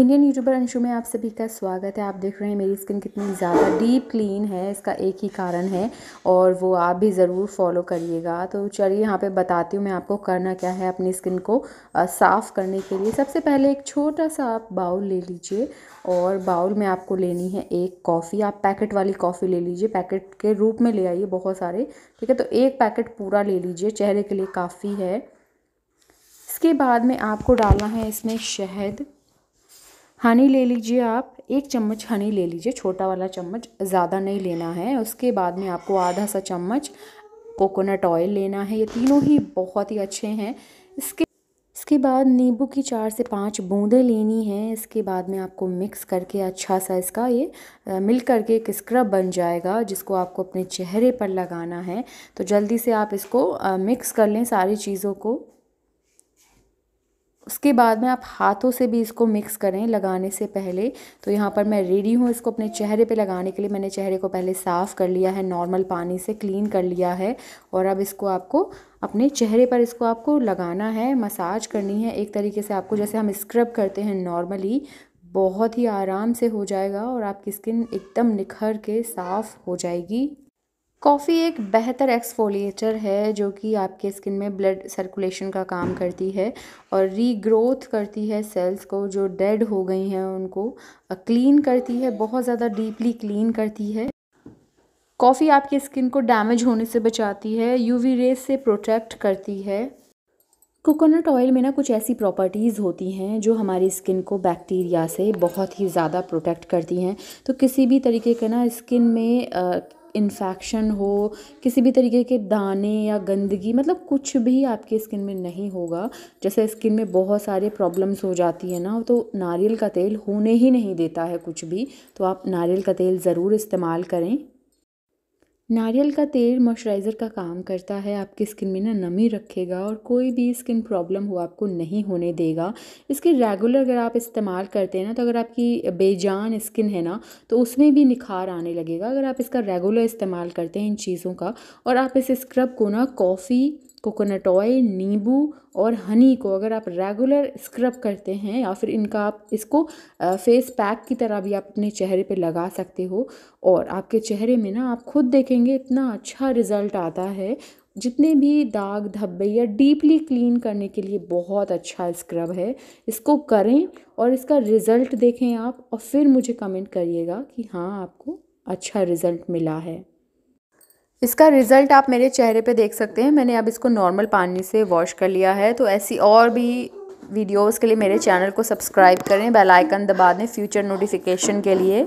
Indian YouTuber Anshu में आप सभी का स्वागत है आप देख रहे हैं मेरी स्किन कितनी ज़्यादा डीप क्लीन है इसका एक ही कारण है और वो आप भी ज़रूर फॉलो करिएगा तो चलिए यहाँ पे बताती हूँ मैं आपको करना क्या है अपनी स्किन को साफ़ करने के लिए सबसे पहले एक छोटा सा आप बाउल ले लीजिए और बाउल में आपको लेनी है एक कॉफ़ी आप पैकेट वाली कॉफ़ी ले लीजिए पैकेट के रूप में ले आइए बहुत सारे ठीक है तो एक पैकेट पूरा ले लीजिए चेहरे के लिए काफ़ी है इसके बाद में आपको डालना है इसमें शहद हनी ले लीजिए आप एक चम्मच हनी ले लीजिए छोटा वाला चम्मच ज़्यादा नहीं लेना है उसके बाद में आपको आधा सा चम्मच कोकोनट ऑयल लेना है ये तीनों ही बहुत ही अच्छे हैं इसके इसके बाद नींबू की चार से पांच बूंदें लेनी हैं इसके बाद में आपको मिक्स करके अच्छा सा इसका ये मिल करके एक स्क्रब बन जाएगा जिसको आपको अपने चेहरे पर लगाना है तो जल्दी से आप इसको मिक्स कर लें सारी चीज़ों को उसके बाद में आप हाथों से भी इसको मिक्स करें लगाने से पहले तो यहाँ पर मैं रेडी हूँ इसको अपने चेहरे पे लगाने के लिए मैंने चेहरे को पहले साफ़ कर लिया है नॉर्मल पानी से क्लीन कर लिया है और अब इसको आपको अपने चेहरे पर इसको आपको लगाना है मसाज करनी है एक तरीके से आपको जैसे हम स्क्रब करते हैं नॉर्मली बहुत ही आराम से हो जाएगा और आपकी स्किन एकदम निखर के साफ़ हो जाएगी कॉफ़ी एक बेहतर एक्सफोलिएटर है जो कि आपके स्किन में ब्लड सर्कुलेशन का काम करती है और रीग्रोथ करती है सेल्स को जो डेड हो गई हैं उनको क्लीन करती है बहुत ज़्यादा डीपली क्लीन करती है कॉफ़ी आपकी स्किन को डैमेज होने से बचाती है यूवी रेस से प्रोटेक्ट करती है कोकोनट ऑयल में ना कुछ ऐसी प्रॉपर्टीज़ होती हैं जो हमारी स्किन को बैक्टीरिया से बहुत ही ज़्यादा प्रोटेक्ट करती हैं तो किसी भी तरीके का ना स्किन में आ, इन्फेक्शन हो किसी भी तरीके के दाने या गंदगी मतलब कुछ भी आपके स्किन में नहीं होगा जैसे स्किन में बहुत सारे प्रॉब्लम्स हो जाती है ना तो नारियल का तेल होने ही नहीं देता है कुछ भी तो आप नारियल का तेल ज़रूर इस्तेमाल करें नारियल का तेल मॉइस्चराइज़र का काम करता है आपकी स्किन में ना नमी रखेगा और कोई भी स्किन प्रॉब्लम हो आपको नहीं होने देगा इसके रेगुलर अगर आप इस्तेमाल करते हैं ना तो अगर आपकी बेजान स्किन है ना तो उसमें भी निखार आने लगेगा अगर आप इसका रेगुलर इस्तेमाल करते हैं इन चीज़ों का और आप इस स्क्रब को ना कॉफ़ी कोकोनट ऑयल नींबू और हनी को अगर आप रेगुलर स्क्रब करते हैं या फिर इनका आप इसको फेस पैक की तरह भी आप अपने चेहरे पे लगा सकते हो और आपके चेहरे में ना आप खुद देखेंगे इतना अच्छा रिज़ल्ट आता है जितने भी दाग धब्बे या डीपली क्लीन करने के लिए बहुत अच्छा स्क्रब है इसको करें और इसका रिज़ल्ट देखें आप और फिर मुझे कमेंट करिएगा कि हाँ आपको अच्छा रिज़ल्ट मिला है इसका रिज़ल्ट आप मेरे चेहरे पे देख सकते हैं मैंने अब इसको नॉर्मल पानी से वॉश कर लिया है तो ऐसी और भी वीडियोस के लिए मेरे चैनल को सब्सक्राइब करें बेल आइकन दबा दें फ्यूचर नोटिफिकेशन के लिए